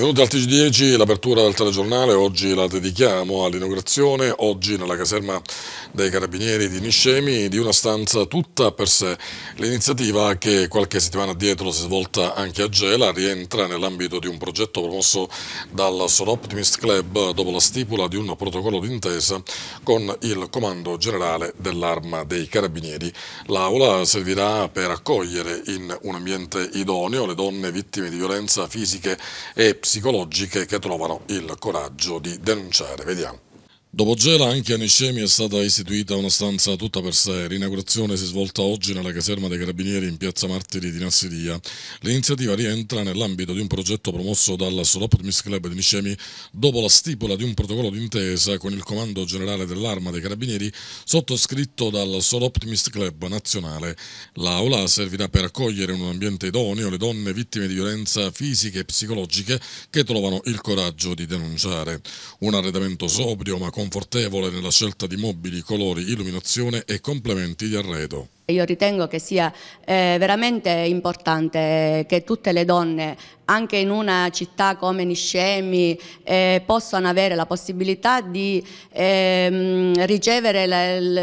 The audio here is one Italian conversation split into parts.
Benvenuti al TG10, l'apertura del telegiornale, oggi la dedichiamo all'inaugurazione, oggi nella caserma dei Carabinieri di Niscemi, di una stanza tutta per sé. L'iniziativa che qualche settimana dietro si è svolta anche a Gela rientra nell'ambito di un progetto promosso dal Son Optimist Club dopo la stipula di un protocollo d'intesa con il Comando Generale dell'Arma dei Carabinieri. L'aula servirà per accogliere in un ambiente idoneo le donne vittime di violenza fisiche e psicologica psicologiche che trovano il coraggio di denunciare. Vediamo. Dopo Gela anche a Niscemi è stata istituita una stanza tutta per sé. L'inaugurazione si è svolta oggi nella caserma dei Carabinieri in piazza Martiri di Nassiria. L'iniziativa rientra nell'ambito di un progetto promosso dalla Soloptimist Club di Niscemi dopo la stipula di un protocollo d'intesa con il Comando Generale dell'Arma dei Carabinieri sottoscritto dal Soloptimist Club nazionale. L'aula servirà per accogliere in un ambiente idoneo le donne vittime di violenza fisiche e psicologiche che trovano il coraggio di denunciare. Un arredamento sobrio ma con confortevole nella scelta di mobili, colori, illuminazione e complementi di arredo io ritengo che sia eh, veramente importante che tutte le donne, anche in una città come Niscemi, eh, possano avere la possibilità di ehm, ricevere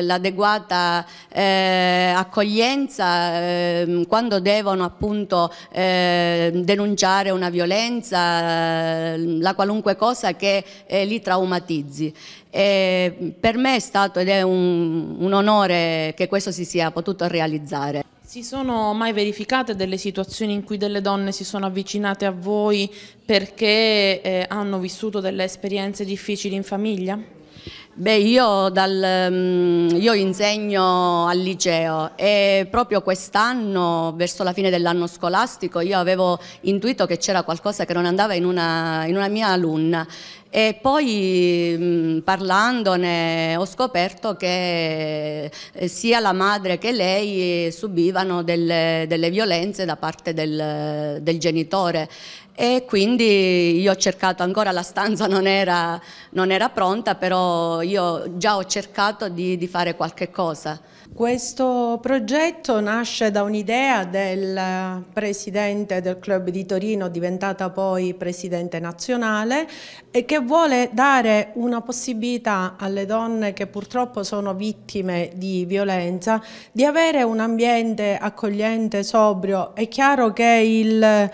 l'adeguata eh, accoglienza ehm, quando devono appunto ehm, denunciare una violenza, ehm, la qualunque cosa che eh, li traumatizzi. Eh, per me è stato ed è un, un onore che questo si sia potuto potuto realizzare. Si sono mai verificate delle situazioni in cui delle donne si sono avvicinate a voi perché eh, hanno vissuto delle esperienze difficili in famiglia? Beh, io, dal, mm, io, insegno al liceo e proprio quest'anno, verso la fine dell'anno scolastico, io avevo intuito che c'era qualcosa che non andava in una, in una mia alunna e poi mh, mm, parlandone ho scoperto che eh, sia la madre che lei eh, subivano delle, delle violenze da parte del, del genitore e quindi io ho cercato, ancora la stanza non era, non era pronta, però io già ho cercato di, di fare qualche cosa. Questo progetto nasce da un'idea del presidente del club di Torino, diventata poi presidente nazionale, e che vuole dare una possibilità alle donne che purtroppo sono vittime di violenza di avere un ambiente accogliente, sobrio. È chiaro che il, eh,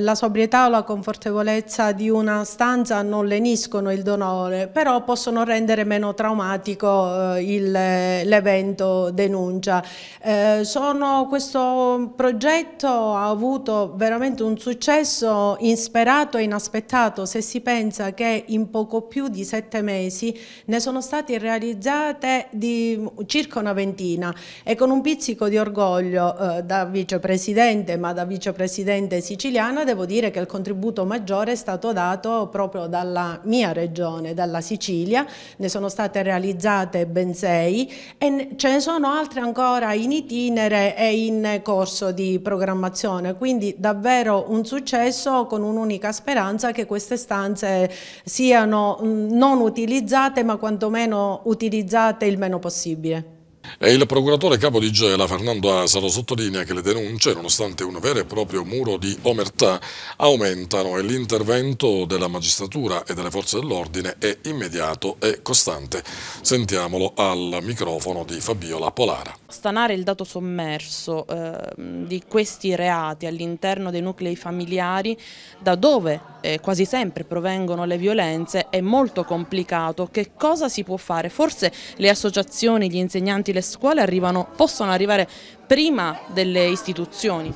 la sobrietà sobrietà o la confortevolezza di una stanza non leniscono il donore, però possono rendere meno traumatico eh, eh, l'evento denuncia. Eh, sono, questo progetto ha avuto veramente un successo insperato e inaspettato se si pensa che in poco più di sette mesi ne sono state realizzate di circa una ventina e con un pizzico di orgoglio eh, da vicepresidente ma da vicepresidente siciliana devo dire dire che il contributo maggiore è stato dato proprio dalla mia regione, dalla Sicilia, ne sono state realizzate ben sei e ce ne sono altre ancora in itinere e in corso di programmazione, quindi davvero un successo con un'unica speranza che queste stanze siano mm, non utilizzate ma quantomeno utilizzate il meno possibile. E il procuratore capo di Gela, Fernando Asaro, sottolinea che le denunce, nonostante un vero e proprio muro di omertà, aumentano e l'intervento della magistratura e delle forze dell'ordine è immediato e costante. Sentiamolo al microfono di Fabiola Polara stanare il dato sommerso eh, di questi reati all'interno dei nuclei familiari da dove eh, quasi sempre provengono le violenze è molto complicato. Che cosa si può fare? Forse le associazioni, gli insegnanti, le scuole arrivano, possono arrivare prima delle istituzioni?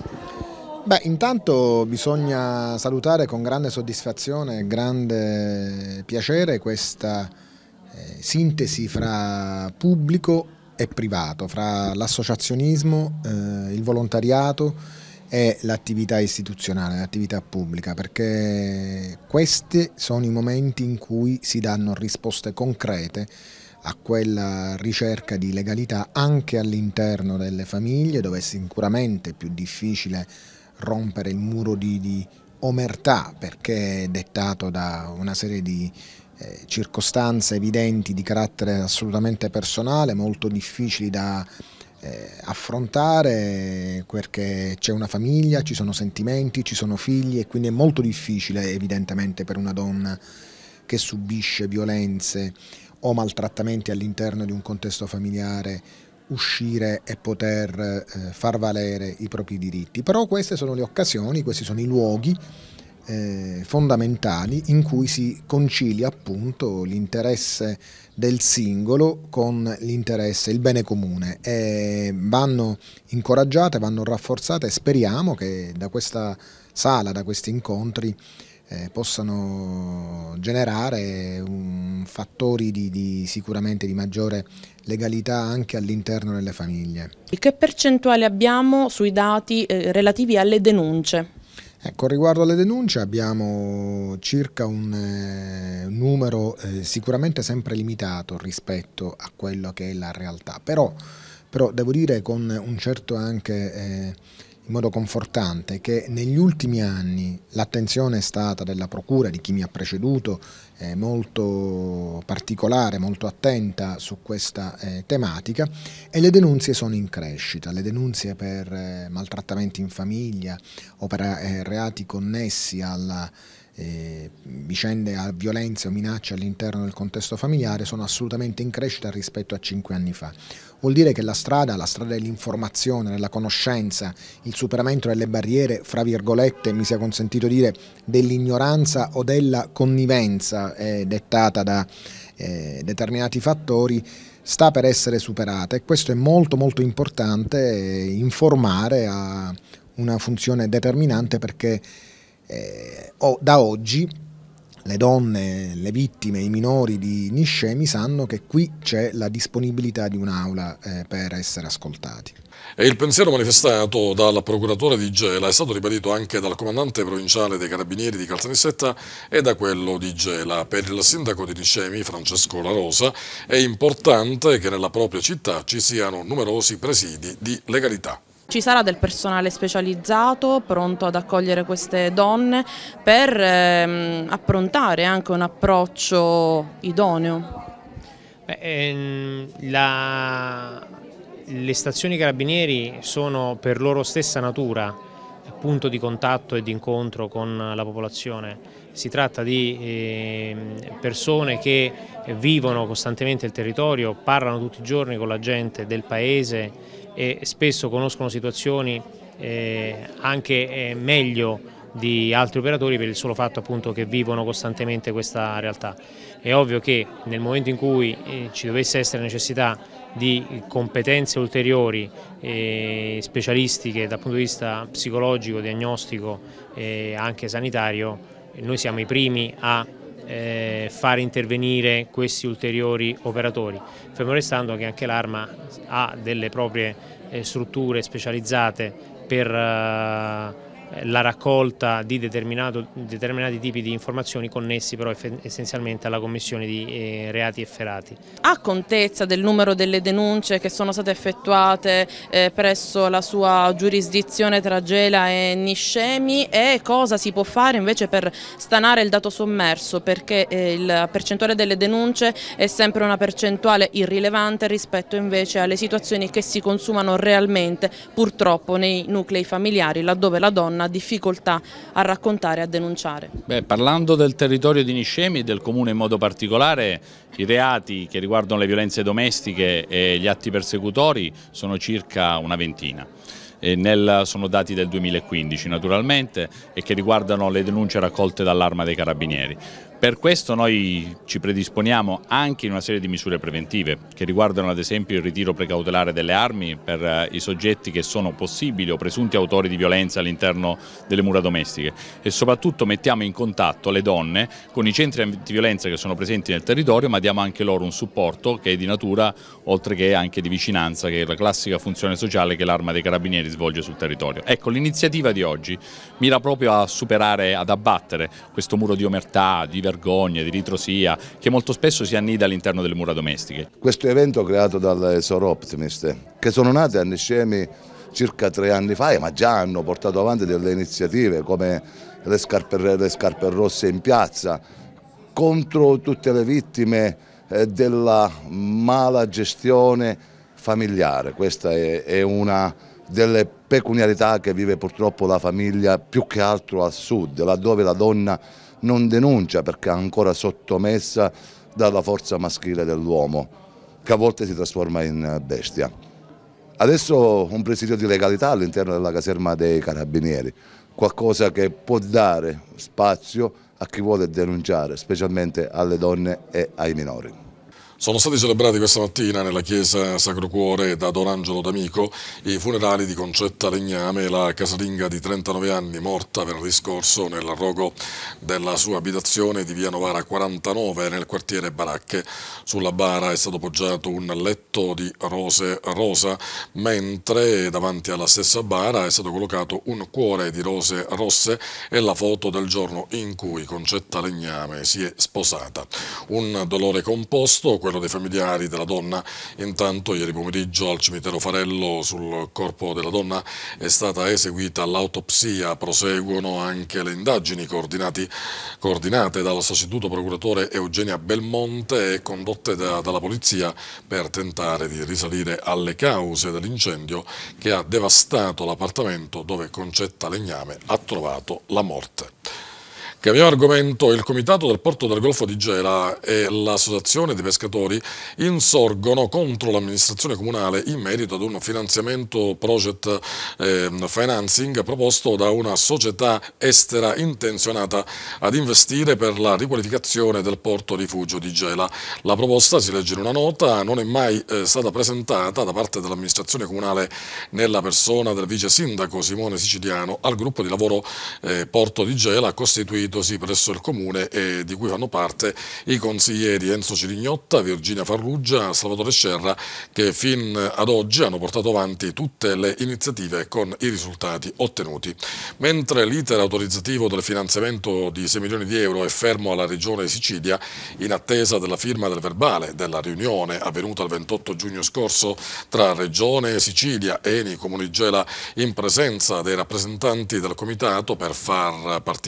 Beh, intanto bisogna salutare con grande soddisfazione e grande piacere questa eh, sintesi fra pubblico e privato, fra l'associazionismo, eh, il volontariato e l'attività istituzionale, l'attività pubblica, perché questi sono i momenti in cui si danno risposte concrete a quella ricerca di legalità anche all'interno delle famiglie, dove è sicuramente più difficile rompere il muro di, di omertà perché dettato da una serie di eh, circostanze evidenti di carattere assolutamente personale, molto difficili da eh, affrontare perché c'è una famiglia, ci sono sentimenti, ci sono figli e quindi è molto difficile evidentemente per una donna che subisce violenze o maltrattamenti all'interno di un contesto familiare uscire e poter eh, far valere i propri diritti. Però queste sono le occasioni, questi sono i luoghi eh, fondamentali in cui si concilia appunto l'interesse del singolo con l'interesse, il bene comune e vanno incoraggiate, vanno rafforzate e speriamo che da questa sala, da questi incontri eh, possano generare un, fattori di, di, sicuramente di maggiore legalità anche all'interno delle famiglie. E che percentuale abbiamo sui dati eh, relativi alle denunce? Ecco, riguardo alle denunce abbiamo circa un eh, numero eh, sicuramente sempre limitato rispetto a quello che è la realtà, però, però devo dire con un certo anche eh, in modo confortante che negli ultimi anni l'attenzione è stata della Procura, di chi mi ha preceduto, eh, molto particolare, molto attenta su questa eh, tematica e le denunzie sono in crescita, le denunzie per eh, maltrattamenti in famiglia o per eh, reati connessi alla eh, vicende a violenze o minacce all'interno del contesto familiare sono assolutamente in crescita rispetto a cinque anni fa. Vuol dire che la strada, la strada dell'informazione, della conoscenza, il superamento delle barriere, fra virgolette, mi sia consentito dire, dell'ignoranza o della connivenza eh, dettata da eh, determinati fattori, sta per essere superata e questo è molto molto importante, eh, informare ha una funzione determinante perché eh, o, da oggi le donne, le vittime, i minori di Niscemi sanno che qui c'è la disponibilità di un'aula eh, per essere ascoltati. E il pensiero manifestato dal procuratore di Gela è stato ribadito anche dal comandante provinciale dei carabinieri di Caltanissetta e da quello di Gela. Per il sindaco di Niscemi, Francesco La Rosa, è importante che nella propria città ci siano numerosi presidi di legalità. Ci sarà del personale specializzato pronto ad accogliere queste donne per ehm, approntare anche un approccio idoneo? Beh, ehm, la... Le stazioni carabinieri sono per loro stessa natura punto di contatto e di incontro con la popolazione. Si tratta di ehm, persone che vivono costantemente il territorio, parlano tutti i giorni con la gente del paese e spesso conoscono situazioni eh, anche eh, meglio di altri operatori per il solo fatto appunto che vivono costantemente questa realtà. È ovvio che nel momento in cui eh, ci dovesse essere necessità di competenze ulteriori eh, specialistiche dal punto di vista psicologico, diagnostico e anche sanitario, noi siamo i primi a eh, far intervenire questi ulteriori operatori, fermo restando che anche l'Arma ha delle proprie eh, strutture specializzate per eh, eh, la raccolta di determinati tipi di informazioni connessi però essenzialmente alla commissione di eh, reati efferati. Ha contezza del numero delle denunce che sono state effettuate eh, presso la sua giurisdizione tra Gela e Niscemi e cosa si può fare invece per stanare il dato sommerso perché il percentuale delle denunce è sempre una percentuale irrilevante rispetto invece alle situazioni che si consumano realmente purtroppo nei nuclei familiari laddove la donna non ha difficoltà a raccontare e a denunciare. Beh, parlando del territorio di Niscemi e del Comune in modo particolare, i reati che riguardano le violenze domestiche e gli atti persecutori sono circa una ventina nel, sono dati del 2015 naturalmente e che riguardano le denunce raccolte dall'arma dei carabinieri. Per questo noi ci predisponiamo anche in una serie di misure preventive che riguardano ad esempio il ritiro precautelare delle armi per eh, i soggetti che sono possibili o presunti autori di violenza all'interno delle mura domestiche e soprattutto mettiamo in contatto le donne con i centri antiviolenza che sono presenti nel territorio ma diamo anche loro un supporto che è di natura oltre che anche di vicinanza che è la classica funzione sociale che l'arma dei carabinieri svolge sul territorio. Ecco, l'iniziativa di oggi mira proprio a superare, ad abbattere questo muro di omertà, di vergogna, di ritrosia che molto spesso si annida all'interno delle mura domestiche. Questo evento creato dalle Sor che sono nate a Niscemi circa tre anni fa, eh, ma già hanno portato avanti delle iniziative come le scarpe, le scarpe rosse in piazza contro tutte le vittime eh, della mala gestione familiare. Questa è, è una delle peculiarità che vive purtroppo la famiglia più che altro al sud, laddove la donna non denuncia perché è ancora sottomessa dalla forza maschile dell'uomo, che a volte si trasforma in bestia. Adesso un presidio di legalità all'interno della caserma dei carabinieri, qualcosa che può dare spazio a chi vuole denunciare, specialmente alle donne e ai minori. Sono stati celebrati questa mattina nella chiesa Sacro Cuore da Don Angelo D'Amico i funerali di Concetta Legname, la casalinga di 39 anni morta venerdì scorso nel rogo della sua abitazione di via Novara 49 nel quartiere Baracche. Sulla bara è stato poggiato un letto di rose rosa, mentre davanti alla stessa bara è stato collocato un cuore di rose rosse e la foto del giorno in cui Concetta Legname si è sposata. Un dolore composto quello dei familiari della donna. Intanto ieri pomeriggio al cimitero Farello sul corpo della donna è stata eseguita l'autopsia, proseguono anche le indagini coordinate dal sostituto procuratore Eugenia Belmonte e condotte da, dalla polizia per tentare di risalire alle cause dell'incendio che ha devastato l'appartamento dove Concetta Legname ha trovato la morte che argomento il Comitato del Porto del Golfo di Gela e l'Associazione dei Pescatori insorgono contro l'amministrazione comunale in merito ad un finanziamento project ehm, financing proposto da una società estera intenzionata ad investire per la riqualificazione del porto rifugio di Gela. La proposta, si legge in una nota, non è mai eh, stata presentata da parte dell'amministrazione comunale nella persona del vice sindaco Simone Siciliano al gruppo di lavoro eh, Porto di Gela costituito tenutosi presso il Comune e di cui fanno parte i consiglieri Enzo Cirignotta, Virginia Farrugia, Salvatore Scerra che fin ad oggi hanno portato avanti tutte le iniziative con i risultati ottenuti. Mentre l'iter autorizzativo del finanziamento di 6 milioni di euro è fermo alla Regione Sicilia in attesa della firma del verbale della riunione avvenuta il 28 giugno scorso tra Regione Sicilia, e Eni, Comunigela in presenza dei rappresentanti del Comitato per far partire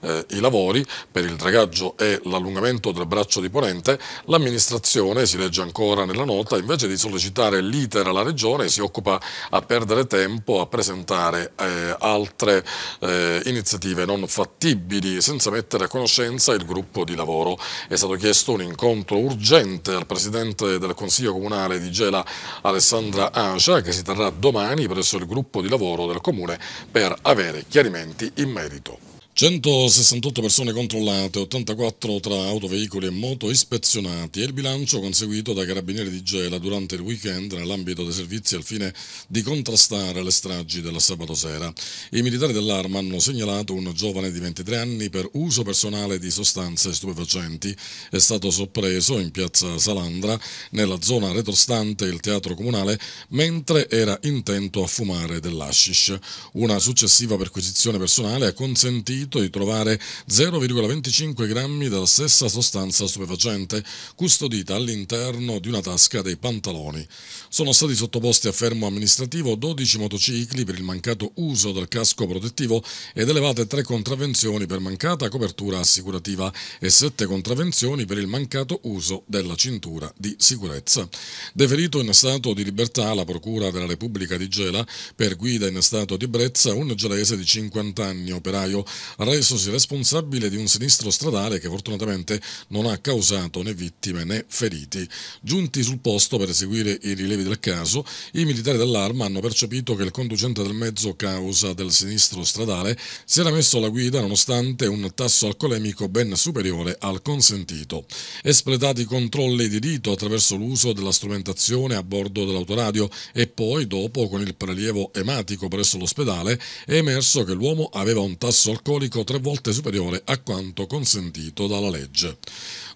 eh, eh, i lavori per il dragaggio e l'allungamento del braccio di Ponente, l'amministrazione, si legge ancora nella nota, invece di sollecitare l'iter alla Regione si occupa a perdere tempo a presentare eh, altre eh, iniziative non fattibili senza mettere a conoscenza il gruppo di lavoro. È stato chiesto un incontro urgente al Presidente del Consiglio Comunale di Gela Alessandra Ancia che si terrà domani presso il gruppo di lavoro del Comune per avere chiarimenti in merito. 168 persone controllate, 84 tra autoveicoli e moto ispezionati e il bilancio conseguito dai carabinieri di Gela durante il weekend nell'ambito dei servizi al fine di contrastare le stragi della sabato sera. I militari dell'arma hanno segnalato un giovane di 23 anni per uso personale di sostanze stupefacenti. È stato sorpreso in piazza Salandra, nella zona retrostante il teatro comunale, mentre era intento a fumare dell'ashish. Una successiva perquisizione personale ha consentito accertito di trovare 0,25 grammi della stessa sostanza stupefacente custodita all'interno di una tasca dei pantaloni. Sono stati sottoposti a fermo amministrativo 12 motocicli per il mancato uso del casco protettivo ed elevate 3 contravvenzioni per mancata copertura assicurativa e 7 contravvenzioni per il mancato uso della cintura di sicurezza. Deferito in stato di libertà alla Procura della Repubblica di Gela per guida in stato di brezza un gelese di 50 anni operaio resosi responsabile di un sinistro stradale che fortunatamente non ha causato né vittime né feriti. Giunti sul posto per eseguire i rilevi del caso, i militari dell'arma hanno percepito che il conducente del mezzo causa del sinistro stradale si era messo alla guida nonostante un tasso alcolemico ben superiore al consentito. Espletati i controlli di dito attraverso l'uso della strumentazione a bordo dell'autoradio e poi dopo con il prelievo ematico presso l'ospedale è emerso che l'uomo aveva un tasso alcolico alcolico tre volte superiore a quanto consentito dalla legge.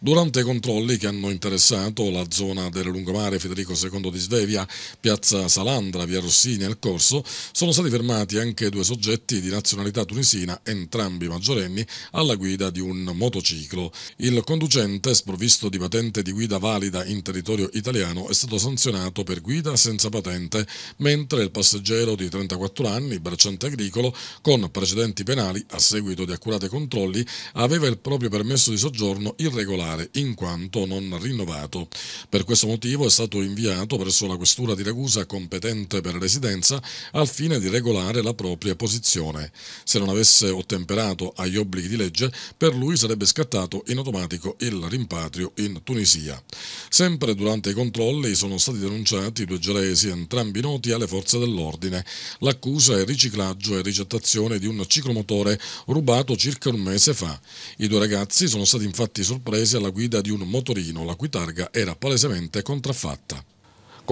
Durante i controlli che hanno interessato la zona del lungomare Federico II di Svevia, piazza Salandra, via Rossini al Corso, sono stati fermati anche due soggetti di nazionalità tunisina, entrambi maggiorenni, alla guida di un motociclo. Il conducente, sprovvisto di patente di guida valida in territorio italiano, è stato sanzionato per guida senza patente, mentre il passeggero di 34 anni, bracciante agricolo, con precedenti penali, assistente seguito di accurati controlli, aveva il proprio permesso di soggiorno irregolare, in quanto non rinnovato. Per questo motivo è stato inviato presso la questura di Ragusa competente per residenza al fine di regolare la propria posizione. Se non avesse ottemperato agli obblighi di legge, per lui sarebbe scattato in automatico il rimpatrio in Tunisia. Sempre durante i controlli sono stati denunciati due gelesi, entrambi noti alle forze dell'ordine. L'accusa è riciclaggio e ricettazione di un ciclomotore rubato circa un mese fa. I due ragazzi sono stati infatti sorpresi alla guida di un motorino la cui targa era palesemente contraffatta.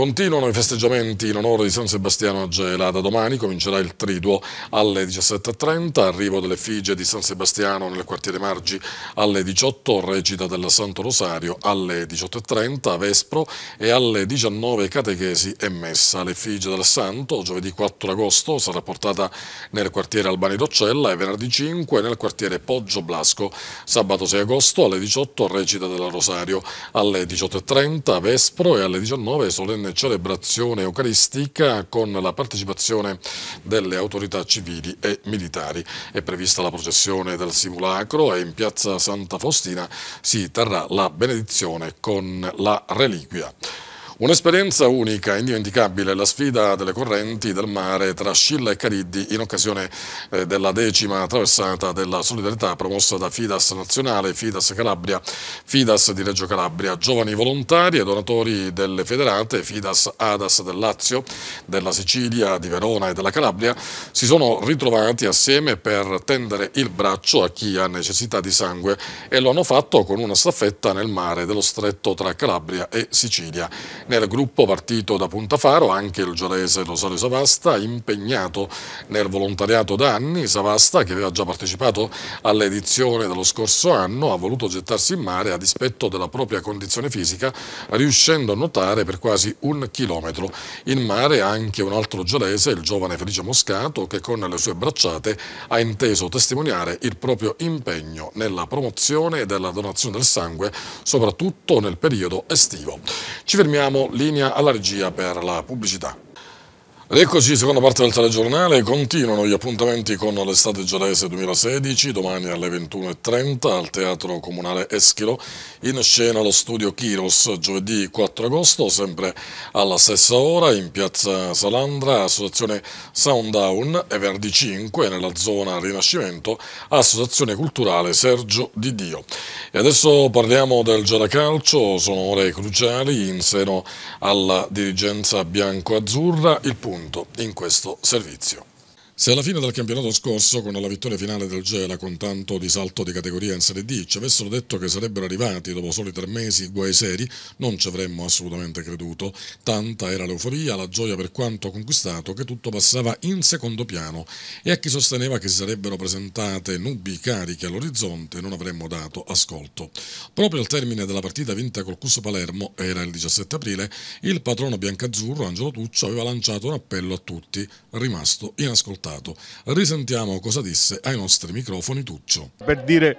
Continuano i festeggiamenti in onore di San Sebastiano a Gela. Da domani comincerà il triduo alle 17.30, arrivo dell'effigie di San Sebastiano nel quartiere Margi alle 18, recita del Santo Rosario alle 18.30, Vespro e alle 19 catechesi e messa. L'effigie del Santo giovedì 4 agosto sarà portata nel quartiere Albani d'Occella e venerdì 5 nel quartiere Poggio Blasco. Sabato 6 agosto alle 18 recita del Rosario alle 18.30, Vespro e alle 19 solenne celebrazione eucaristica con la partecipazione delle autorità civili e militari. È prevista la processione del simulacro e in piazza Santa Faustina si terrà la benedizione con la reliquia. Un'esperienza unica, indimenticabile, la sfida delle correnti del mare tra Scilla e Cariddi in occasione eh, della decima traversata della solidarietà promossa da Fidas Nazionale, Fidas Calabria, Fidas di Reggio Calabria. Giovani volontari e donatori delle federate Fidas Adas del Lazio, della Sicilia, di Verona e della Calabria si sono ritrovati assieme per tendere il braccio a chi ha necessità di sangue e lo hanno fatto con una staffetta nel mare dello stretto tra Calabria e Sicilia. Nel gruppo partito da Puntafaro anche il giorese Rosario Savasta, impegnato nel volontariato da anni, Savasta, che aveva già partecipato all'edizione dello scorso anno, ha voluto gettarsi in mare a dispetto della propria condizione fisica, riuscendo a nuotare per quasi un chilometro. In mare anche un altro giorese, il giovane Felice Moscato, che con le sue bracciate ha inteso testimoniare il proprio impegno nella promozione della donazione del sangue, soprattutto nel periodo estivo. Ci fermiamo linea alla regia per la pubblicità. Ed eccoci, seconda parte del telegiornale, continuano gli appuntamenti con l'estate giadese 2016, domani alle 21.30 al Teatro Comunale Eschilo, in scena lo studio Kiros, giovedì 4 agosto, sempre alla stessa ora, in piazza Salandra, associazione Sounddown e Verdi 5, nella zona Rinascimento, associazione culturale Sergio Di Dio. E adesso parliamo del gialacalcio, sono ore cruciali in seno alla dirigenza bianco-azzurra, il punto appunto in questo servizio. Se alla fine del campionato scorso, con la vittoria finale del Gela con tanto di salto di categoria in Serie D, ci avessero detto che sarebbero arrivati dopo soli tre mesi guai seri, non ci avremmo assolutamente creduto. Tanta era l'euforia, la gioia per quanto conquistato, che tutto passava in secondo piano e a chi sosteneva che si sarebbero presentate nubi cariche all'orizzonte non avremmo dato ascolto. Proprio al termine della partita vinta col Cus Palermo, era il 17 aprile, il patrono biancazzurro Angelo Tuccio aveva lanciato un appello a tutti, rimasto inascoltato stato. Risentiamo cosa disse ai nostri microfoni Tuccio. Per dire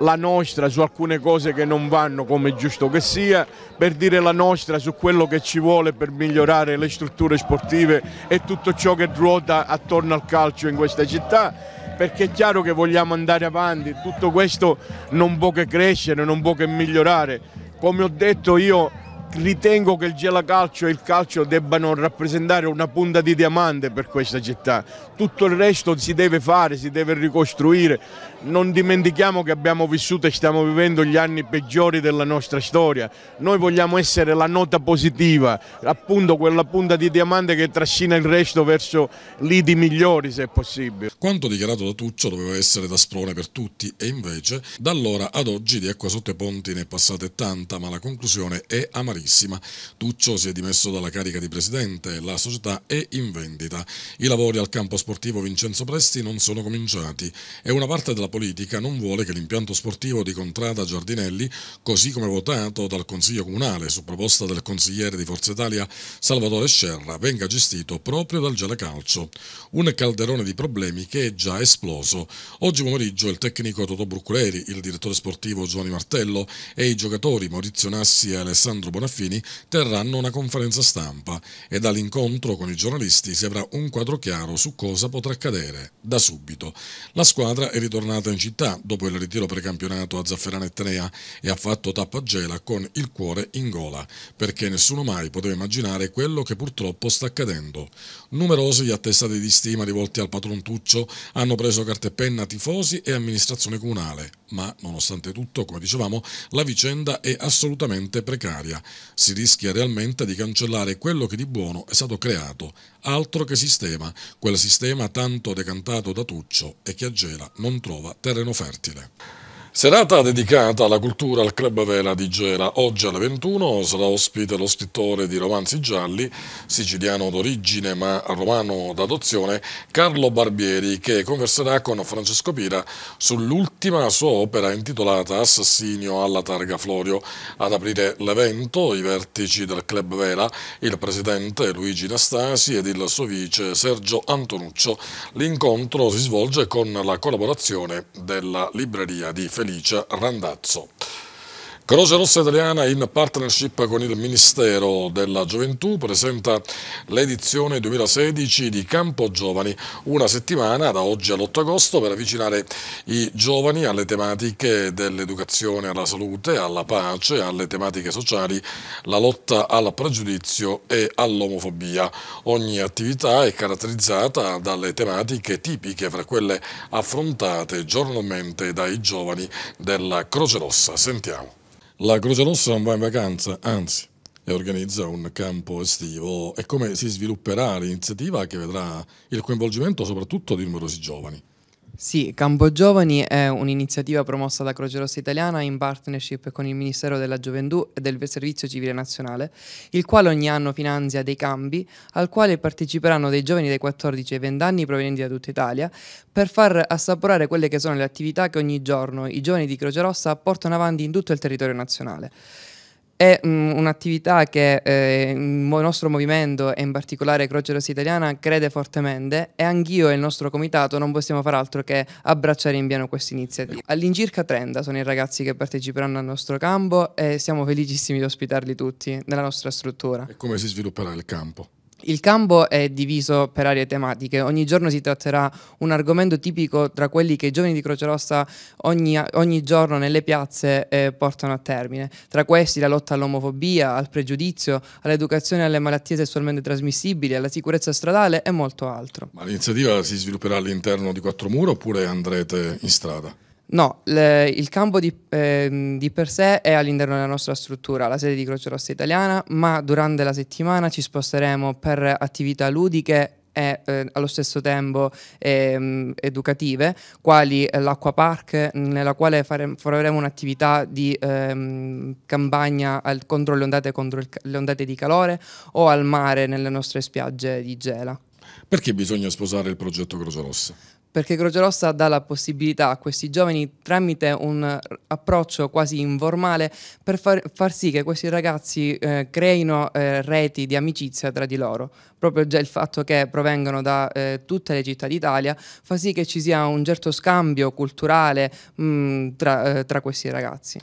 la nostra su alcune cose che non vanno come è giusto che sia, per dire la nostra su quello che ci vuole per migliorare le strutture sportive e tutto ciò che ruota attorno al calcio in questa città perché è chiaro che vogliamo andare avanti, tutto questo non può che crescere, non può che migliorare. Come ho detto io ritengo che il gelacalcio e il calcio debbano rappresentare una punta di diamante per questa città. Tutto il resto si deve fare, si deve ricostruire non dimentichiamo che abbiamo vissuto e stiamo vivendo gli anni peggiori della nostra storia. Noi vogliamo essere la nota positiva, appunto quella punta di diamante che trascina il resto verso lidi migliori se possibile. Quanto dichiarato da Tuccio doveva essere da sprone per tutti e invece da allora ad oggi di acqua sotto i ponti ne è passate tanta ma la conclusione è amarissima. Tuccio si è dimesso dalla carica di presidente, la società è in vendita. I lavori al campo sportivo Vincenzo Presti non sono cominciati e una parte della politica non vuole che l'impianto sportivo di Contrada Giardinelli, così come votato dal Consiglio Comunale su proposta del consigliere di Forza Italia Salvatore Scerra, venga gestito proprio dal Gialacalcio. Un calderone di problemi che è già esploso. Oggi pomeriggio il tecnico Totò Bruculeri, il direttore sportivo Giovanni Martello e i giocatori Maurizio Nassi e Alessandro Bonaffini terranno una conferenza stampa e dall'incontro con i giornalisti si avrà un quadro chiaro su cosa potrà accadere da subito. La squadra è ritornata tornato in città dopo il ritiro precampionato a Zafferana Etnea e ha fatto tappa a Gela con il cuore in gola, perché nessuno mai poteva immaginare quello che purtroppo sta accadendo. Numerosi gli attestati di stima rivolti al patron Tuccio hanno preso carte e penna tifosi e amministrazione comunale, ma nonostante tutto, come dicevamo, la vicenda è assolutamente precaria. Si rischia realmente di cancellare quello che di buono è stato creato, altro che sistema, quel sistema tanto decantato da Tuccio e che a Gela non trova terreno fertile. Serata dedicata alla cultura al Club Vela di Gera. Oggi alle 21 sarà ospite lo scrittore di romanzi gialli, siciliano d'origine ma romano d'adozione, Carlo Barbieri, che converserà con Francesco Pira sull'ultima sua opera intitolata Assassinio alla targa Florio. Ad aprire l'evento i vertici del Club Vela, il presidente Luigi Nastasi ed il suo vice Sergio Antonuccio. L'incontro si svolge con la collaborazione della libreria di Ferrara. Felice Randazzo. Croce Rossa Italiana in partnership con il Ministero della Gioventù presenta l'edizione 2016 di Campo Giovani, una settimana da oggi all'8 agosto per avvicinare i giovani alle tematiche dell'educazione alla salute, alla pace, alle tematiche sociali, la lotta al pregiudizio e all'omofobia. Ogni attività è caratterizzata dalle tematiche tipiche fra quelle affrontate giornalmente dai giovani della Croce Rossa. Sentiamo. La Croce Rossa non va in vacanza, anzi, organizza un campo estivo. E come si svilupperà l'iniziativa che vedrà il coinvolgimento soprattutto di numerosi giovani? Sì, Campo Giovani è un'iniziativa promossa da Croce Rossa Italiana in partnership con il Ministero della Gioventù e del Servizio Civile Nazionale, il quale ogni anno finanzia dei cambi al quale parteciperanno dei giovani dai 14 ai 20 anni provenienti da tutta Italia per far assaporare quelle che sono le attività che ogni giorno i giovani di Croce Rossa portano avanti in tutto il territorio nazionale. È mh, mm, un'attività che eh, il nostro movimento e in particolare Croce Rossa Italiana crede fortemente e anch'io e il nostro comitato non possiamo far altro che abbracciare in pieno questa iniziativa. All'incirca 30 sono i ragazzi che parteciperanno al nostro campo e siamo felicissimi di ospitarli tutti nella nostra struttura. E come si svilupperà il campo? Il campo è diviso per aree tematiche, ogni giorno si tratterà un argomento tipico tra quelli che i giovani di Croce Rossa ogni, ogni giorno nelle piazze eh, portano a termine, tra questi la lotta all'omofobia, al pregiudizio, all'educazione alle malattie sessualmente trasmissibili, alla sicurezza stradale e molto altro. Ma l'iniziativa si svilupperà all'interno di quattro mura oppure andrete in strada? No, le, il campo di, eh, di, per sé è all'interno della nostra struttura, la sede di Croce Rossa Italiana, ma durante la settimana ci sposteremo per attività ludiche e eh, allo stesso tempo eh, educative, quali l'acqua park, nella quale faremo, faremo un'attività di ehm, campagna al, contro, le ondate, contro il, le ondate di calore o al mare nelle nostre spiagge di Gela. Perché bisogna sposare il progetto Croce Rossa? perché Croce Rossa dà la possibilità a questi giovani tramite un approccio quasi informale per far, far sì che questi ragazzi eh, creino eh, reti di amicizia tra di loro. Proprio già il fatto che provengano da eh, tutte le città d'Italia fa sì che ci sia un certo scambio culturale mh, mm, tra, eh, tra questi ragazzi.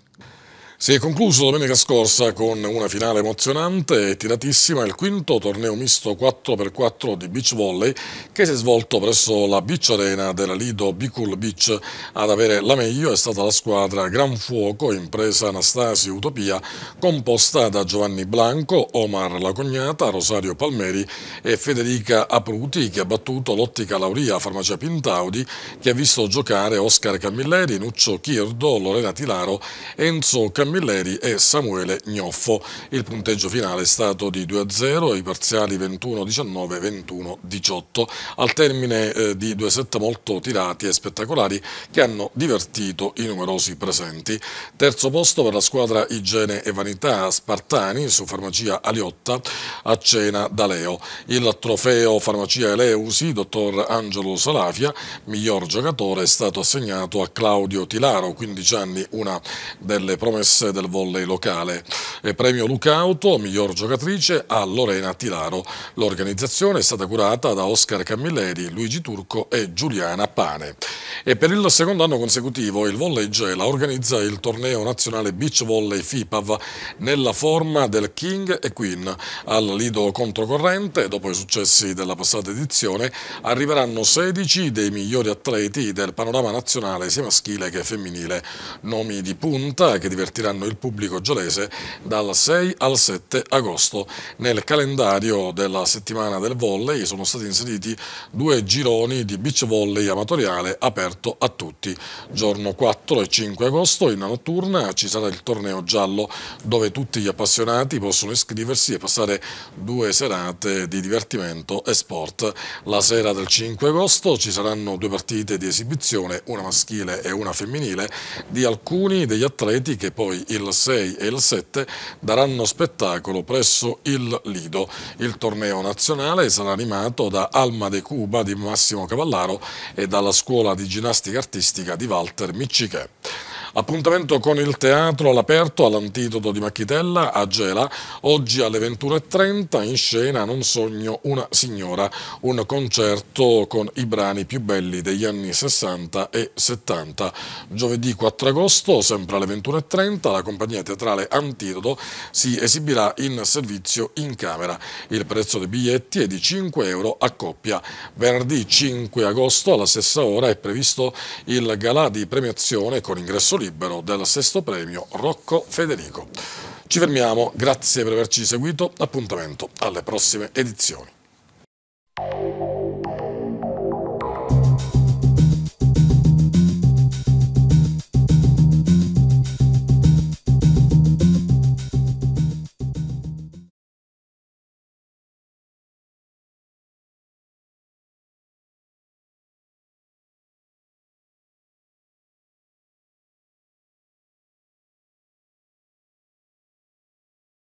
Si è concluso domenica scorsa con una finale emozionante e tiratissima il quinto torneo misto 4x4 di beach volley che si è svolto presso la beach arena della Lido Bicul Beach. Ad avere la meglio è stata la squadra Gran Fuoco, impresa Anastasi Utopia, composta da Giovanni Blanco, Omar La Cognata, Rosario Palmeri e Federica Apruti che ha battuto l'ottica Lauria Farmacia Pintaudi che ha visto giocare Oscar Camilleri, Nuccio Chirdo, Lorena Tilaro, Enzo Camilleri Milleri e Samuele Gnoffo. Il punteggio finale è stato di 2-0, i parziali 21-19, 21-18. Al termine eh, di due set molto tirati e spettacolari che hanno divertito i numerosi presenti. Terzo posto per la squadra Igiene e Vanità Spartani su Farmacia Aliotta a cena da Leo. Il trofeo Farmacia Eleusi, dottor Angelo Salafia, miglior giocatore, è stato assegnato a Claudio Tilaro, 15 anni, una delle promesse Miss del volley locale. E eh, premio Lucauto, miglior giocatrice, a Lorena Tilaro. L'organizzazione è stata curata da Oscar Camilleri, Luigi Turco e Giuliana Pane. E per il secondo anno consecutivo il Volley Gela organizza il torneo nazionale Beach Volley FIPAV nella forma del King e Queen. Al Lido Controcorrente, dopo i successi della passata edizione, arriveranno 16 dei migliori atleti del panorama nazionale sia maschile che femminile. Nomi di punta che divertiranno attiranno il pubblico giolese dal 6 al 7 agosto. Nel calendario della settimana del volley sono stati inseriti due gironi di beach volley amatoriale aperto a tutti. Giorno 4 e 5 agosto in notturna ci sarà il torneo giallo dove tutti gli appassionati possono iscriversi e passare due serate di divertimento e sport. La sera del 5 agosto ci saranno due partite di esibizione, una maschile e una femminile, di alcuni degli atleti che poi poi il 6 e il 7 daranno spettacolo presso il Lido. Il torneo nazionale sarà animato da Alma de Cuba di Massimo Cavallaro e dalla scuola di ginnastica artistica di Walter Miccichè. Appuntamento con il teatro all'aperto all'Antidoto di Macchitella a Gela, oggi alle 21.30 in scena Non sogno una signora, un concerto con i brani più belli degli anni 60 e 70. Giovedì 4 agosto, sempre alle 21.30, la compagnia teatrale Antidoto si esibirà in servizio in camera. Il prezzo dei biglietti è di 5 euro a coppia. Venerdì 5 agosto alla stessa ora è previsto il galà di premiazione con ingresso libero del sesto premio Rocco Federico. Ci fermiamo, grazie per averci seguito, appuntamento alle prossime edizioni.